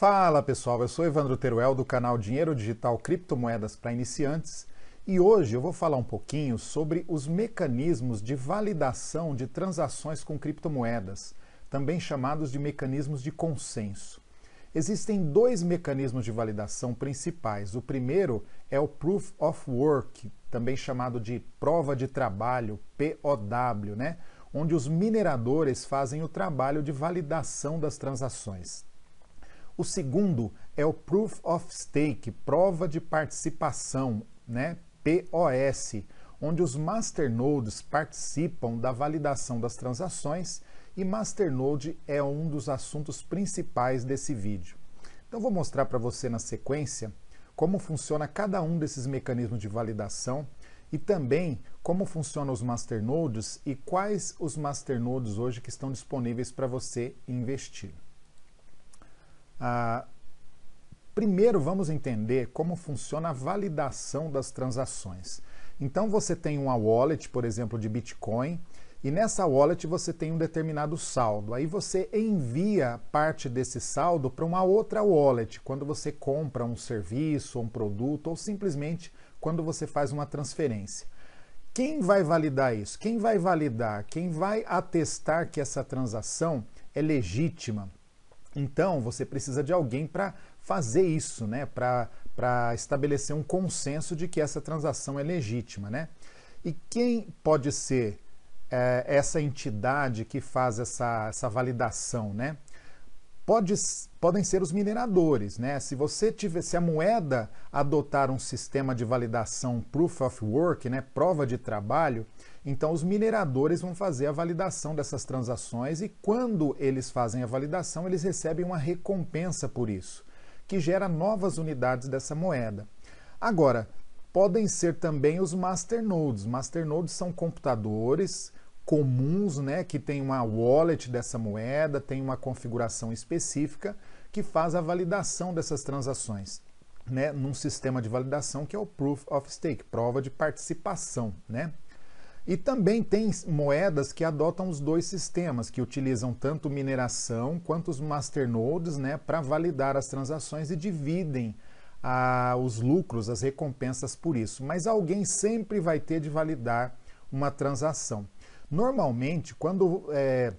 Fala pessoal, eu sou Evandro Teruel do canal Dinheiro Digital Criptomoedas para Iniciantes e hoje eu vou falar um pouquinho sobre os mecanismos de validação de transações com criptomoedas, também chamados de mecanismos de consenso. Existem dois mecanismos de validação principais. O primeiro é o Proof of Work, também chamado de prova de trabalho, POW, né? onde os mineradores fazem o trabalho de validação das transações. O segundo é o Proof of Stake, prova de participação, né? POS, onde os masternodes participam da validação das transações e masternode é um dos assuntos principais desse vídeo. Então vou mostrar para você na sequência como funciona cada um desses mecanismos de validação e também como funcionam os masternodes e quais os masternodes hoje que estão disponíveis para você investir. Ah, primeiro, vamos entender como funciona a validação das transações. Então, você tem uma wallet, por exemplo, de Bitcoin, e nessa wallet você tem um determinado saldo. Aí você envia parte desse saldo para uma outra wallet, quando você compra um serviço, um produto, ou simplesmente quando você faz uma transferência. Quem vai validar isso? Quem vai validar? Quem vai atestar que essa transação é legítima? Então, você precisa de alguém para fazer isso, né? para estabelecer um consenso de que essa transação é legítima. Né? E quem pode ser é, essa entidade que faz essa, essa validação? Né? Pode, podem ser os mineradores. Né? Se você tiver, se a moeda adotar um sistema de validação proof of work, né? prova de trabalho, então, os mineradores vão fazer a validação dessas transações e, quando eles fazem a validação, eles recebem uma recompensa por isso, que gera novas unidades dessa moeda. Agora, podem ser também os masternodes. Masternodes são computadores comuns, né, que tem uma wallet dessa moeda, tem uma configuração específica que faz a validação dessas transações, né, num sistema de validação que é o proof of stake, prova de participação, né? E também tem moedas que adotam os dois sistemas, que utilizam tanto mineração quanto os masternodes né, para validar as transações e dividem ah, os lucros, as recompensas por isso. Mas alguém sempre vai ter de validar uma transação. Normalmente, quando é,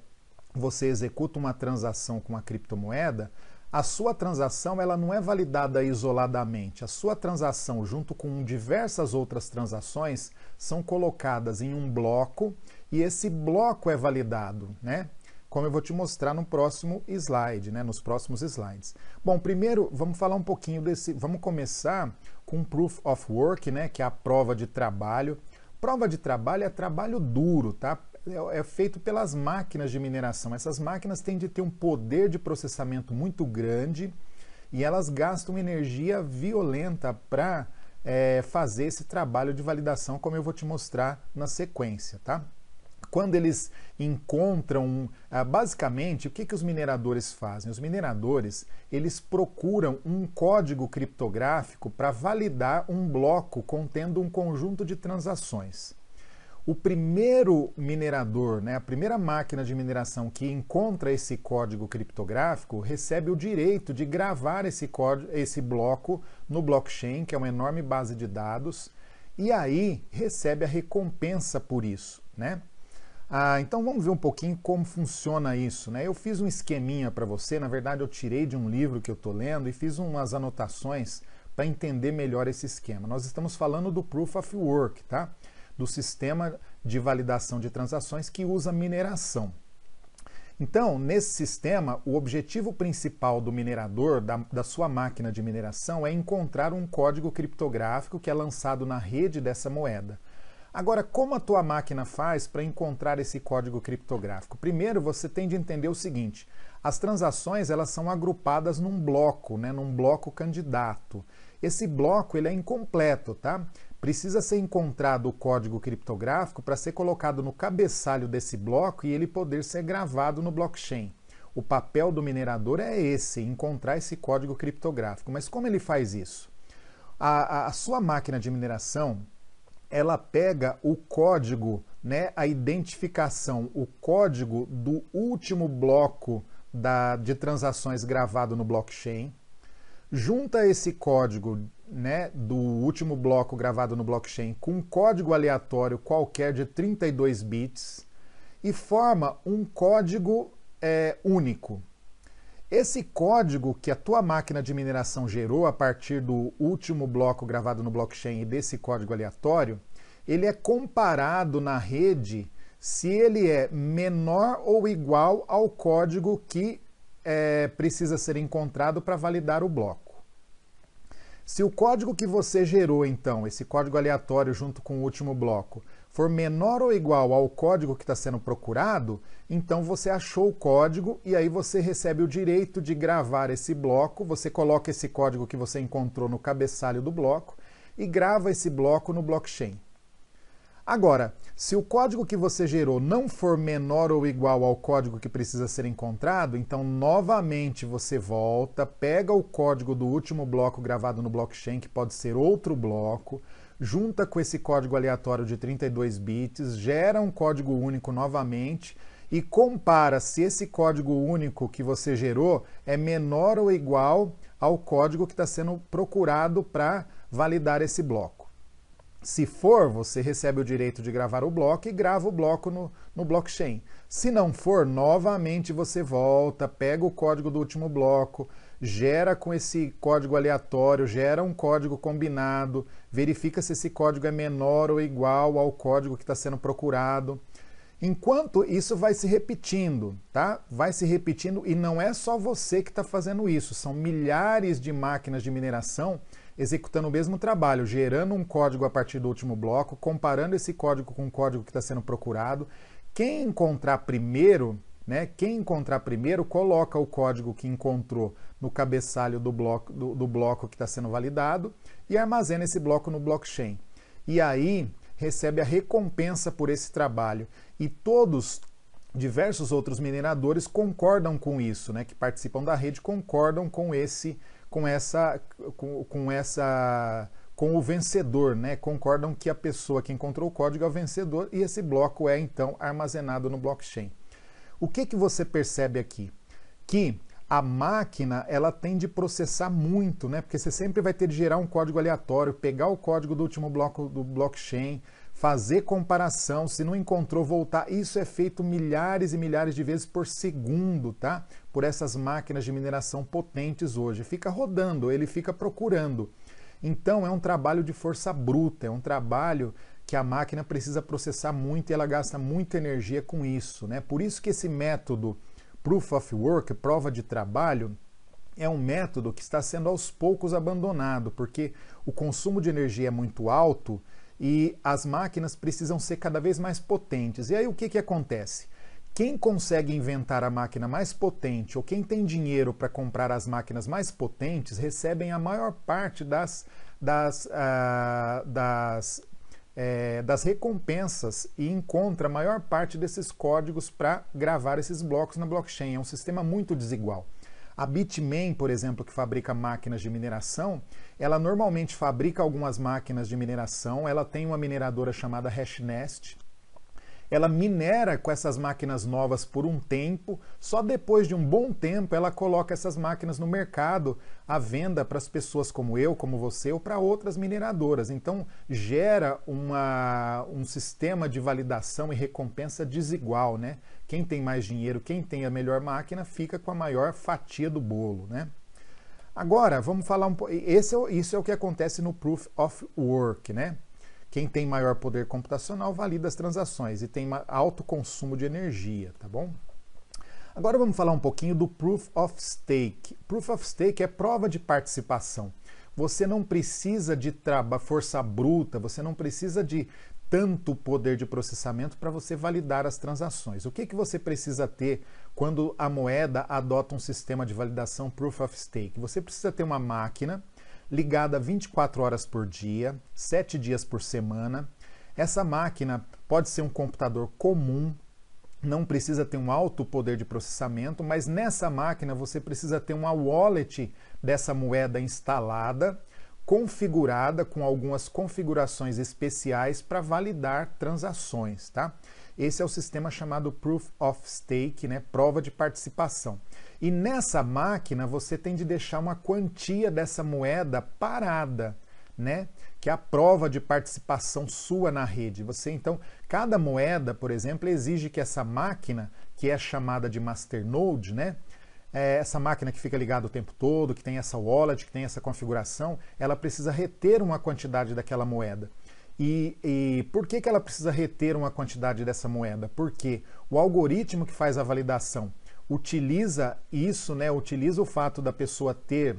você executa uma transação com uma criptomoeda, a sua transação ela não é validada isoladamente. A sua transação, junto com diversas outras transações, são colocadas em um bloco e esse bloco é validado, né? Como eu vou te mostrar no próximo slide, né? Nos próximos slides. Bom, primeiro vamos falar um pouquinho desse. Vamos começar com proof of work, né? Que é a prova de trabalho. Prova de trabalho é trabalho duro, tá? É, é, é feito pelas máquinas de mineração. Essas máquinas têm de ter um poder de processamento muito grande e elas gastam energia violenta para é, fazer esse trabalho de validação, como eu vou te mostrar na sequência, tá? Quando eles encontram, ah, basicamente, o que, que os mineradores fazem? Os mineradores, eles procuram um código criptográfico para validar um bloco contendo um conjunto de transações. O primeiro minerador, né, a primeira máquina de mineração que encontra esse código criptográfico recebe o direito de gravar esse, código, esse bloco no blockchain, que é uma enorme base de dados, e aí recebe a recompensa por isso. Né? Ah, então vamos ver um pouquinho como funciona isso. Né? Eu fiz um esqueminha para você, na verdade eu tirei de um livro que eu estou lendo e fiz umas anotações para entender melhor esse esquema. Nós estamos falando do Proof of Work, tá? do sistema de validação de transações que usa mineração. Então, nesse sistema, o objetivo principal do minerador, da, da, sua máquina de mineração, é encontrar um código criptográfico que é lançado na rede dessa moeda. Agora, como a tua máquina faz para encontrar esse código criptográfico? Primeiro, você tem de entender o seguinte: as transações elas são agrupadas num bloco, né, num bloco candidato. Esse bloco ele é incompleto, tá? precisa ser encontrado o código criptográfico para ser colocado no cabeçalho desse bloco e ele poder ser gravado no blockchain. O papel do minerador é esse, encontrar esse código criptográfico. Mas como ele faz isso? A, a, a sua máquina de mineração, ela pega o código, né, a identificação, o código do último bloco da, de transações gravado no blockchain, junta esse código né, do último bloco gravado no blockchain com um código aleatório qualquer de 32 bits e forma um código é, único. Esse código que a tua máquina de mineração gerou a partir do último bloco gravado no blockchain e desse código aleatório, ele é comparado na rede se ele é menor ou igual ao código que é, precisa ser encontrado para validar o bloco. Se o código que você gerou, então, esse código aleatório junto com o último bloco, for menor ou igual ao código que está sendo procurado, então você achou o código e aí você recebe o direito de gravar esse bloco. Você coloca esse código que você encontrou no cabeçalho do bloco e grava esse bloco no blockchain. Agora, se o código que você gerou não for menor ou igual ao código que precisa ser encontrado, então novamente você volta, pega o código do último bloco gravado no blockchain, que pode ser outro bloco, junta com esse código aleatório de 32 bits, gera um código único novamente e compara se esse código único que você gerou é menor ou igual ao código que está sendo procurado para validar esse bloco. Se for, você recebe o direito de gravar o bloco e grava o bloco no, no blockchain. Se não for, novamente você volta, pega o código do último bloco, gera com esse código aleatório, gera um código combinado, verifica se esse código é menor ou igual ao código que está sendo procurado. Enquanto isso vai se repetindo, tá? Vai se repetindo e não é só você que está fazendo isso, são milhares de máquinas de mineração executando o mesmo trabalho, gerando um código a partir do último bloco, comparando esse código com o código que está sendo procurado. Quem encontrar primeiro, né, quem encontrar primeiro coloca o código que encontrou no cabeçalho do bloco, do, do bloco que está sendo validado e armazena esse bloco no blockchain. E aí recebe a recompensa por esse trabalho. E todos, diversos outros mineradores concordam com isso, né, que participam da rede, concordam com esse com essa com, com essa com o vencedor, né? Concordam que a pessoa que encontrou o código é o vencedor e esse bloco é então armazenado no blockchain. O que que você percebe aqui? Que a máquina ela tende a processar muito, né? Porque você sempre vai ter de gerar um código aleatório, pegar o código do último bloco do blockchain, fazer comparação, se não encontrou, voltar. Isso é feito milhares e milhares de vezes por segundo, tá? por essas máquinas de mineração potentes hoje. Fica rodando, ele fica procurando. Então é um trabalho de força bruta, é um trabalho que a máquina precisa processar muito e ela gasta muita energia com isso, né? Por isso que esse método proof of work, prova de trabalho, é um método que está sendo aos poucos abandonado, porque o consumo de energia é muito alto e as máquinas precisam ser cada vez mais potentes. E aí o que, que acontece? quem consegue inventar a máquina mais potente ou quem tem dinheiro para comprar as máquinas mais potentes recebem a maior parte das, das, ah, das, é, das recompensas e encontra a maior parte desses códigos para gravar esses blocos na blockchain. É um sistema muito desigual. A Bitmain, por exemplo, que fabrica máquinas de mineração, ela normalmente fabrica algumas máquinas de mineração, ela tem uma mineradora chamada HashNest, ela minera com essas máquinas novas por um tempo, só depois de um bom tempo ela coloca essas máquinas no mercado à venda para as pessoas como eu, como você ou para outras mineradoras. Então gera uma, um sistema de validação e recompensa desigual, né? Quem tem mais dinheiro, quem tem a melhor máquina, fica com a maior fatia do bolo, né? Agora, vamos falar um pouco. É, isso é o que acontece no Proof of Work, né? Quem tem maior poder computacional valida as transações e tem alto consumo de energia, tá bom? Agora vamos falar um pouquinho do Proof of Stake. Proof of Stake é prova de participação. Você não precisa de força bruta, você não precisa de tanto poder de processamento para você validar as transações. O que, que você precisa ter quando a moeda adota um sistema de validação Proof of Stake? Você precisa ter uma máquina ligada 24 horas por dia, 7 dias por semana. Essa máquina pode ser um computador comum, não precisa ter um alto poder de processamento, mas nessa máquina você precisa ter uma wallet dessa moeda instalada, configurada com algumas configurações especiais para validar transações, tá? Esse é o sistema chamado Proof of Stake, né? prova de participação. E nessa máquina você tem de deixar uma quantia dessa moeda parada, né? que é a prova de participação sua na rede. Você então, cada moeda, por exemplo, exige que essa máquina, que é chamada de masternode, né? É essa máquina que fica ligada o tempo todo, que tem essa wallet, que tem essa configuração, ela precisa reter uma quantidade daquela moeda. E, e, por que, que ela precisa reter uma quantidade dessa moeda? Porque o algoritmo que faz a validação utiliza isso, né, utiliza o fato da pessoa ter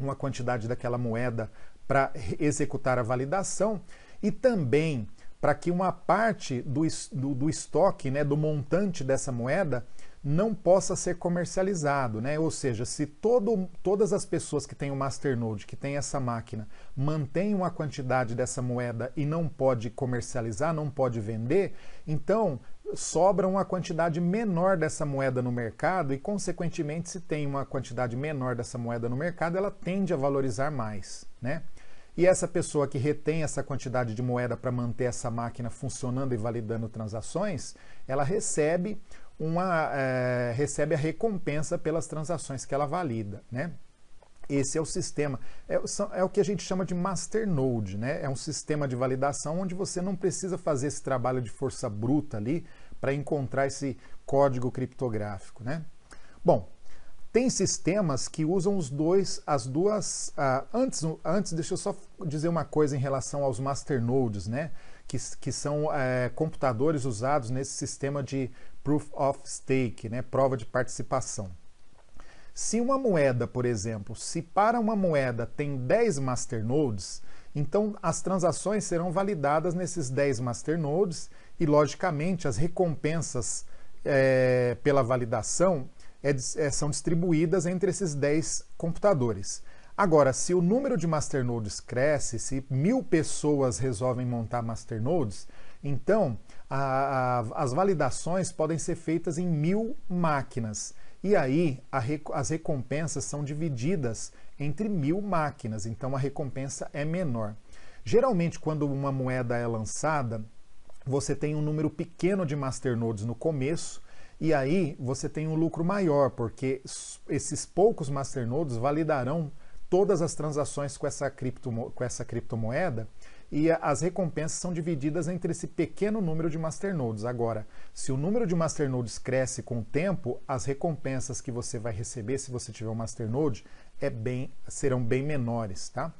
uma quantidade daquela moeda para executar a validação e também para que uma parte do, do, do estoque, né, do montante dessa moeda, não possa ser comercializado, né? Ou seja, se todo, todas as pessoas que têm o masternode, que têm essa máquina, mantêm uma quantidade dessa moeda e não pode comercializar, não pode vender, então sobra uma quantidade menor dessa moeda no mercado e, consequentemente, se tem uma quantidade menor dessa moeda no mercado, ela tende a valorizar mais, né? E essa pessoa que retém essa quantidade de moeda para manter essa máquina funcionando e validando transações, ela recebe uma, é, recebe a recompensa pelas transações que ela valida. Né? Esse é o sistema, é, é, o que a gente chama de masternode, né? é um sistema de validação onde você não precisa fazer esse trabalho de força bruta ali para encontrar esse código criptográfico. Né? Bom, tem sistemas que usam os dois, as duas. Ah, antes, antes, deixa eu só dizer uma coisa em relação aos masternodes, né? Que, que são é, computadores usados nesse sistema de proof of stake, né, prova de participação. Se uma moeda, por exemplo, se para uma moeda tem 10 masternodes, então as transações serão validadas nesses 10 masternodes e, logicamente, as recompensas é, pela validação é, é, são distribuídas entre esses 10 computadores. Agora, se o número de masternodes cresce, se mil pessoas resolvem montar masternodes, então a, a, as validações podem ser feitas em mil máquinas. E aí as recompensas são divididas entre mil máquinas, então a recompensa é menor. Geralmente, quando uma moeda é lançada, você tem um número pequeno de masternodes no começo, e aí você tem um lucro maior, porque esses poucos masternodes validarão todas as transações com essa, cripto com essa criptomoeda e as recompensas são divididas entre esse pequeno número de masternodes. Agora, se o número de masternodes cresce com o tempo, as recompensas que você vai receber se você tiver um masternode é bem, serão bem menores, tá?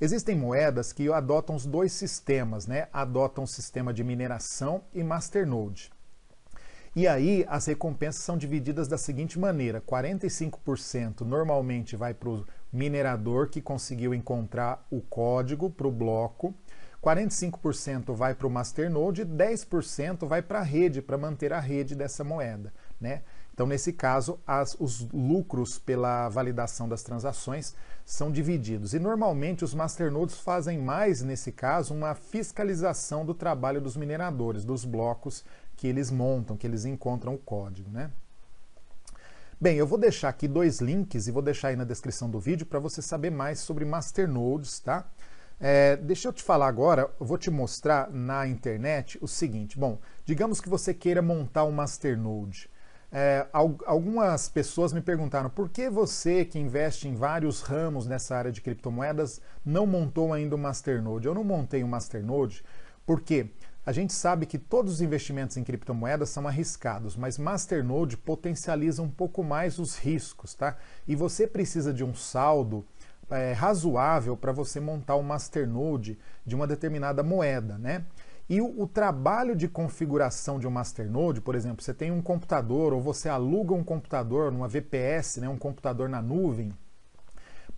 Existem moedas que adotam os dois sistemas, né? Adotam o sistema de mineração e masternode. E aí as recompensas são divididas da seguinte maneira: 45% normalmente vai para o minerador que conseguiu encontrar o código para o bloco, 45% vai para o masternode e 10% vai para a rede, para manter a rede dessa moeda. Né? Então, nesse caso, as, os lucros pela validação das transações são divididos. E normalmente os masternodes fazem mais, nesse caso, uma fiscalização do trabalho dos mineradores, dos blocos que eles montam, que eles encontram o código. Né? Bem, eu vou deixar aqui dois links e vou deixar aí na descrição do vídeo para você saber mais sobre masternodes, tá? É, deixa eu te falar agora, eu vou te mostrar na internet o seguinte. Bom, digamos que você queira montar um masternode. É, algumas pessoas me perguntaram por que você que investe em vários ramos nessa área de criptomoedas não montou ainda um masternode. Eu não montei um masternode porque a gente sabe que todos os investimentos em criptomoedas são arriscados, mas masternode potencializa um pouco mais os riscos, tá? E você precisa de um saldo é, razoável para você montar um masternode de uma determinada moeda, né? E o, o, trabalho de configuração de um masternode, por exemplo, você tem um computador ou você aluga um computador numa VPS, né, um computador na nuvem,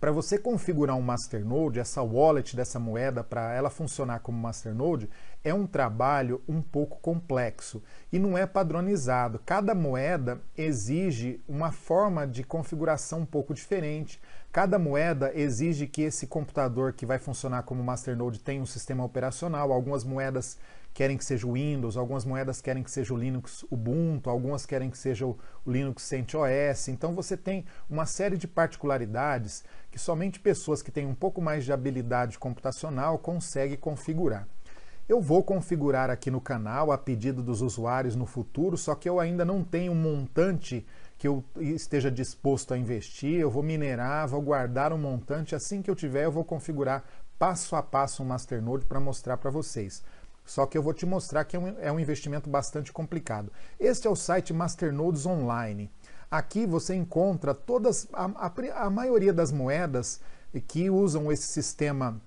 para você configurar um masternode, essa wallet dessa moeda, para ela funcionar como masternode, é um trabalho um pouco complexo e não é padronizado. Cada moeda exige uma forma de configuração um pouco diferente. Cada moeda exige que esse computador que vai funcionar como masternode tenha um sistema operacional. Algumas moedas querem que seja o Windows, algumas moedas querem que seja o Linux Ubuntu, algumas querem que seja o Linux CentOS. Então você tem uma série de particularidades que somente pessoas que têm um pouco mais de habilidade computacional conseguem configurar. Eu vou configurar aqui no canal a pedido dos usuários no futuro, só que eu ainda não tenho um montante que eu esteja disposto a investir, eu vou minerar, vou guardar um montante, assim que eu tiver eu vou configurar passo a passo um Masternode para mostrar para vocês. Só que eu vou te mostrar que é um é investimento bastante complicado. Este é o site Masternodes Online. Aqui você encontra todas a, a, a maioria das moedas que usam esse sistema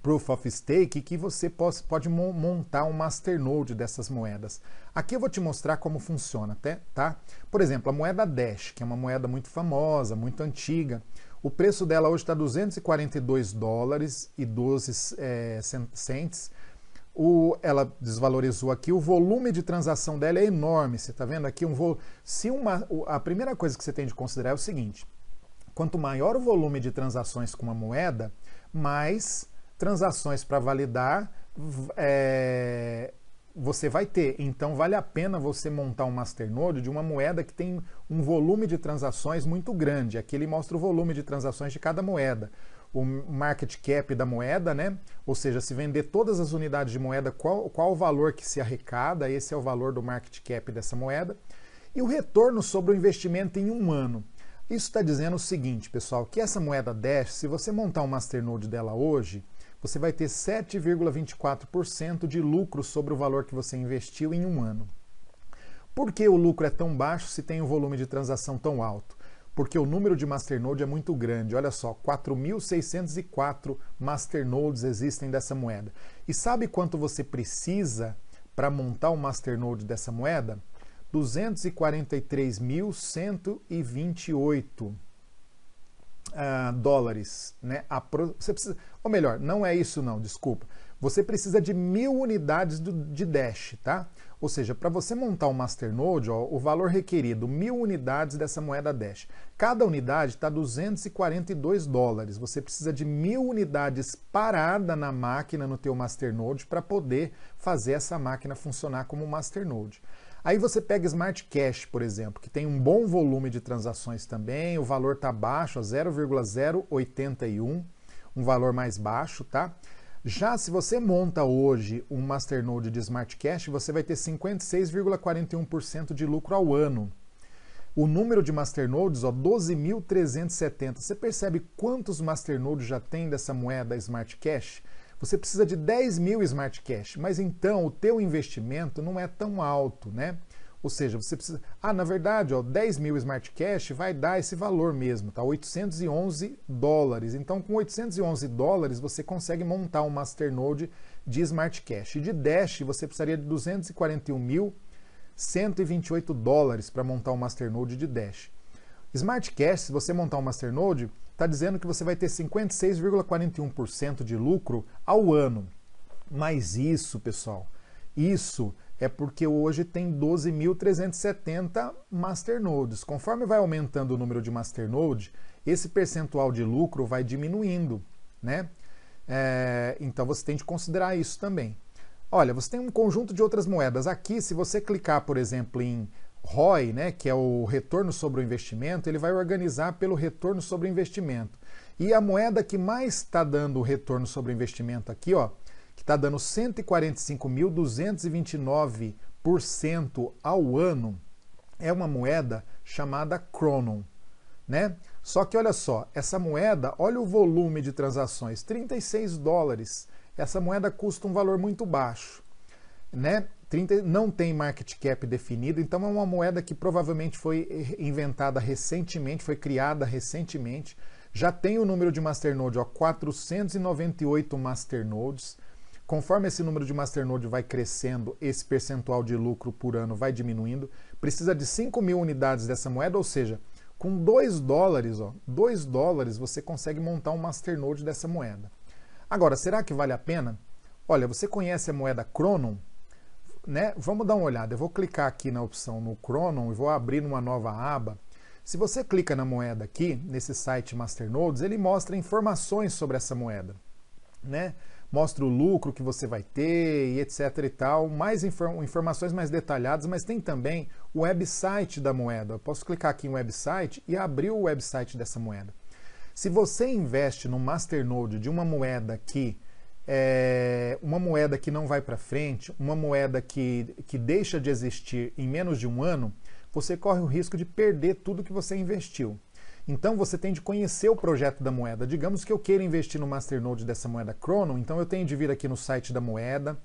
Proof of Stake que você pode, pode montar um masternode dessas moedas. Aqui eu vou te mostrar como funciona, até, tá? Por exemplo, a moeda Dash, que é uma moeda muito famosa, muito antiga. O preço dela hoje está 242 dólares e 12 é, cents. O, ela desvalorizou aqui, o volume de transação dela é enorme. Você está vendo aqui um vo, se uma, a primeira coisa que você tem de considerar é o seguinte: quanto maior o volume de transações com uma moeda, mais transações para validar é, você vai ter. Então vale a pena você montar um masternode de uma moeda que tem um volume de transações muito grande. Aqui ele mostra o volume de transações de cada moeda o market cap da moeda, né? Ou seja, se vender todas as unidades de moeda, qual, qual o valor que se arrecada, esse é o valor do market cap dessa moeda. E o retorno sobre o investimento em um ano. Isso está dizendo o seguinte, pessoal, que essa moeda Dash, se você montar um masternode dela hoje, você vai ter 7,24% de lucro sobre o valor que você investiu em um ano. Por que o lucro é tão baixo se tem um volume de transação tão alto? porque o número de masternode é muito grande. Olha só, 4.604 masternodes existem dessa moeda. E sabe quanto você precisa para montar um masternode dessa moeda? 243.128 uh, ah, dólares, né? Você precisa, ou melhor, não é isso não, desculpa. Você precisa de mil unidades do, de Dash, tá? Ou seja, para você montar um Masternode, ó, o valor requerido, mil unidades dessa moeda Dash. Cada unidade está 242 dólares. Você precisa de mil unidades parada na máquina no teu Masternode para poder fazer essa máquina funcionar como Masternode. Aí você pega Smart Cash, por exemplo, que tem um bom volume de transações também, o valor está baixo, 0,081, um valor mais baixo, tá? Já se você monta hoje um masternode de smart cash, você vai ter 56,41% de lucro ao ano. O número de masternodes, 12.370. Você percebe quantos masternodes já tem dessa moeda smart cash? Você precisa de 10 mil smart cash, mas então o teu investimento não é tão alto, né? Ou seja, você precisa. Ah, na verdade, ó, 10 mil Smart Cash vai dar esse valor mesmo, tá? 811 dólares. Então, com 811 dólares, você consegue montar um masternode de Smart Cash. E de Dash, você precisaria de 241.128 dólares para montar um masternode de Dash. Smart Cash, se você montar um masternode, está dizendo que você vai ter 56,41% de lucro ao ano. Mas isso, pessoal, isso é porque hoje tem 12.370 masternodes. Conforme vai aumentando o número de masternode, esse percentual de lucro vai diminuindo, né? É, então você tem que considerar isso também. Olha, você tem um conjunto de outras moedas. Aqui, se você clicar, por exemplo, em ROI, né, que é o retorno sobre o investimento, ele vai organizar pelo retorno sobre o investimento. E a moeda que mais está dando retorno sobre o investimento aqui, ó, que está dando 145.229% ao ano, é uma moeda chamada Cronon, né? Só que olha só, essa moeda, olha o volume de transações, 36 dólares. Essa moeda custa um valor muito baixo, né? 30, não tem market cap definido, então é uma moeda que provavelmente foi inventada recentemente, foi criada recentemente. Já tem o número de masternode, ó, 498 masternodes. Conforme esse número de masternode vai crescendo, esse percentual de lucro por ano vai diminuindo. Precisa de 5 mil unidades dessa moeda, ou seja, com 2 dólares, ó, 2 dólares você consegue montar um masternode dessa moeda. Agora, será que vale a pena? Olha, você conhece a moeda Cronon? Né? Vamos dar uma olhada. Eu vou clicar aqui na opção no Cronon e vou abrir uma nova aba. Se você clica na moeda aqui, nesse site Masternodes, ele mostra informações sobre essa moeda. Né? mostra o lucro que você vai ter e etc e tal, mais inform informações mais detalhadas, mas tem também o website da moeda. Eu posso clicar aqui em website e abrir o website dessa moeda. Se você investe no masternode de uma moeda que é uma moeda que não vai para frente, uma moeda que, que deixa de existir em menos de um ano, você corre o risco de perder tudo que você investiu. Então você tem de conhecer o projeto da moeda. Digamos que eu queira investir no masternode dessa moeda Chrono, então eu tenho de vir aqui no site da moeda,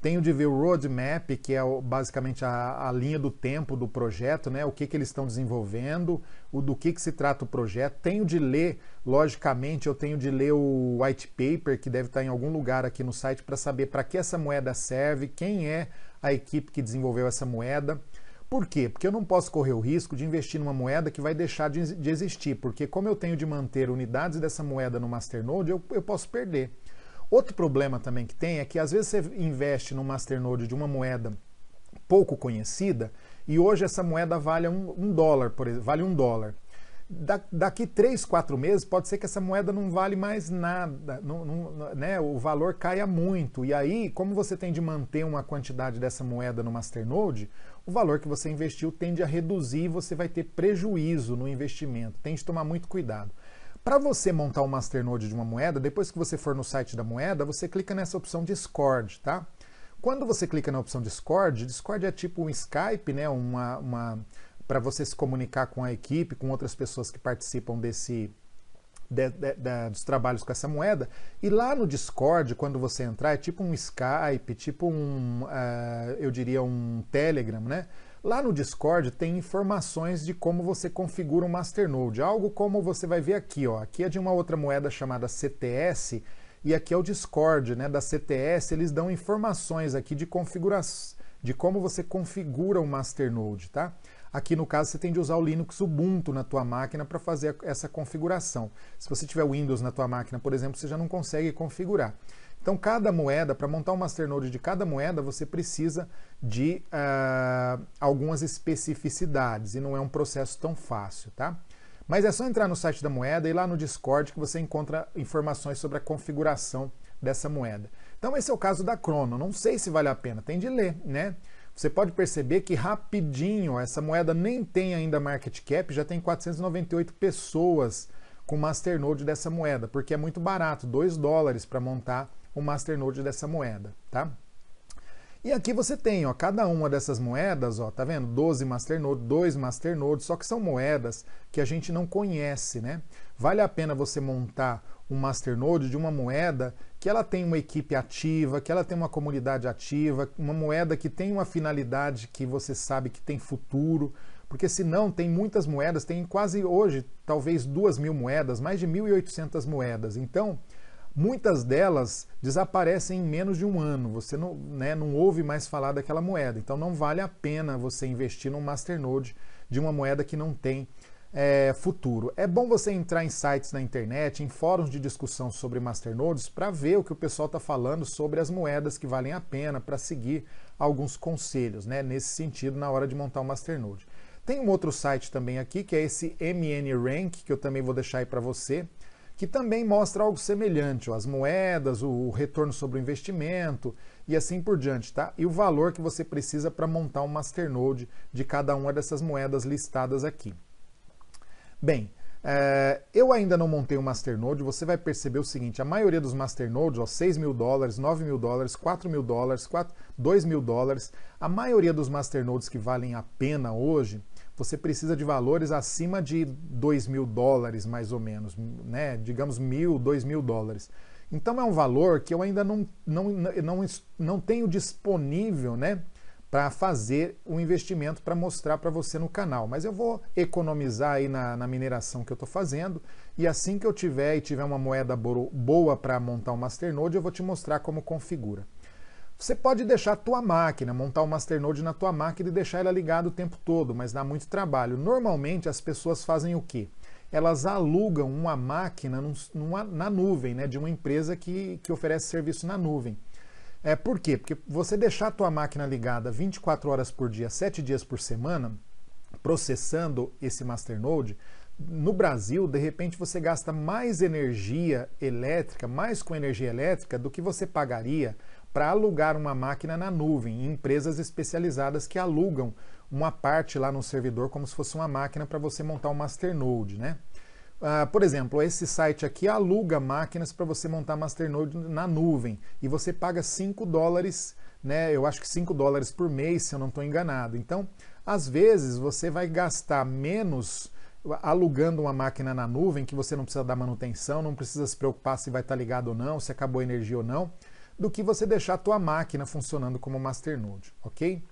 tenho de ver o roadmap, que é basicamente a, a linha do tempo do projeto, né? o que, que eles estão desenvolvendo, o do que, que se trata o projeto. Tenho de ler, logicamente, eu tenho de ler o white paper, que deve estar em algum lugar aqui no site, para saber para que essa moeda serve, quem é a equipe que desenvolveu essa moeda por quê? Porque eu não posso correr o risco de investir numa moeda que vai deixar de, de existir, porque como eu tenho de manter unidades dessa moeda no masternode, eu, eu posso perder. Outro problema também que tem é que às vezes você investe no masternode de uma moeda pouco conhecida e hoje essa moeda vale um, um dólar, por exemplo, vale um dólar daqui três, quatro meses, pode ser que essa moeda não vale mais nada, não, não, né, o valor caia muito. E aí, como você tem de manter uma quantidade dessa moeda no masternode, o valor que você investiu tende a reduzir e você vai ter prejuízo no investimento. Tem de tomar muito cuidado. Para você montar um masternode de uma moeda, depois que você for no site da moeda, você clica nessa opção Discord, tá? Quando você clica na opção Discord, Discord é tipo um Skype, né? Uma, uma para você se comunicar com a equipe, com outras pessoas que participam desse de, de, de, dos trabalhos com essa moeda. E lá no Discord, quando você entrar, é tipo um Skype, tipo um, uh, eu diria um Telegram, né? Lá no Discord tem informações de como você configura um Masternode, algo como você vai ver aqui, ó. Aqui é de uma outra moeda chamada CTS e aqui é o Discord, né, da CTS, eles dão informações aqui de configuração, de como você configura o um Masternode, tá? Aqui no caso você tem de usar o Linux Ubuntu na tua máquina para fazer essa configuração. Se você tiver Windows na tua máquina, por exemplo, você já não consegue configurar. Então cada moeda, para montar o um masternode de cada moeda, você precisa de uh, algumas especificidades e não é um processo tão fácil, tá? Mas é só entrar no site da moeda e lá no Discord que você encontra informações sobre a configuração dessa moeda. Então esse é o caso da Crono. Não sei se vale a pena, tem de ler, né? Você pode perceber que rapidinho essa moeda nem tem ainda market cap, já tem 498 pessoas com masternode dessa moeda, porque é muito barato, 2 dólares para montar o masternode dessa moeda, tá? E aqui você tem, ó, cada uma dessas moedas, ó, tá vendo? 12 masternodes, 2 node, só que são moedas que a gente não conhece, né? Vale a pena você montar um masternode de uma moeda que ela tem uma equipe ativa, que ela tem uma comunidade ativa, uma moeda que tem uma finalidade que você sabe que tem futuro, porque senão tem muitas moedas, tem quase hoje talvez duas mil moedas, mais de 1.800 moedas. Então, muitas delas desaparecem em menos de um ano. Você não, né, não ouve mais falar daquela moeda. Então não vale a pena você investir num masternode de uma moeda que não tem é, futuro. É bom você entrar em sites na internet, em fóruns de discussão sobre masternodes, para ver o que o pessoal está falando sobre as moedas que valem a pena, para seguir alguns conselhos né, nesse sentido na hora de montar o um masternode. Tem um outro site também aqui, que é esse MN Rank, que eu também vou deixar aí para você, que também mostra algo semelhante, ó, as moedas, o, o retorno sobre o investimento e assim por diante, tá? E o valor que você precisa para montar um masternode de cada uma dessas moedas listadas aqui. Bem, é, eu ainda não montei um masternode, você vai perceber o seguinte, a maioria dos masternodes, ó, 6 mil dólares, 9 mil dólares, 4 mil dólares, 4, 2 mil dólares, a maioria dos masternodes que valem a pena hoje, você precisa de valores acima de 2 mil dólares, mais ou menos, né? digamos mil, 2 mil dólares. Então é um valor que eu ainda não, não, não, não tenho disponível, né? para fazer um investimento para mostrar para você no canal. Mas eu vou economizar aí na, na mineração que eu estou fazendo e assim que eu tiver e tiver uma moeda boa para montar um masternode, eu vou te mostrar como configura. Você pode deixar a tua máquina, montar o um masternode na tua máquina e deixar ela ligada o tempo todo, mas dá muito trabalho. Normalmente as pessoas fazem o quê? Elas alugam uma máquina num, numa, na nuvem, né, de uma empresa que, que oferece serviço na nuvem. É, por quê? Porque você deixar a tua máquina ligada 24 horas por dia, 7 dias por semana, processando esse masternode, no Brasil, de repente você gasta mais energia elétrica, mais com energia elétrica do que você pagaria para alugar uma máquina na nuvem, em empresas especializadas que alugam uma parte lá no servidor como se fosse uma máquina para você montar um masternode, né? Uh, por exemplo, esse site aqui aluga máquinas para você montar masternode na nuvem e você paga 5 dólares, né? Eu acho que 5 dólares por mês, se eu não estou enganado. Então, às vezes você vai gastar menos alugando uma máquina na nuvem que você não precisa dar manutenção, não precisa se preocupar se vai estar tá ligado ou não, se acabou a energia ou não, do que você deixar a tua máquina funcionando como masternode, ok?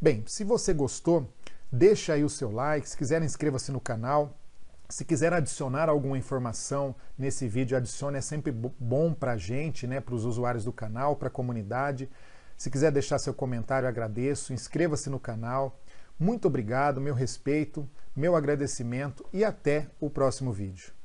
Bem, se você gostou, deixa aí o seu like, se quiser inscreva-se no canal, se quiser adicionar alguma informação nesse vídeo, adicione, é sempre bom para a gente, né, para os usuários do canal, para a comunidade. Se quiser deixar seu comentário, agradeço. Inscreva-se no canal. Muito obrigado, meu respeito, meu agradecimento e até o próximo vídeo.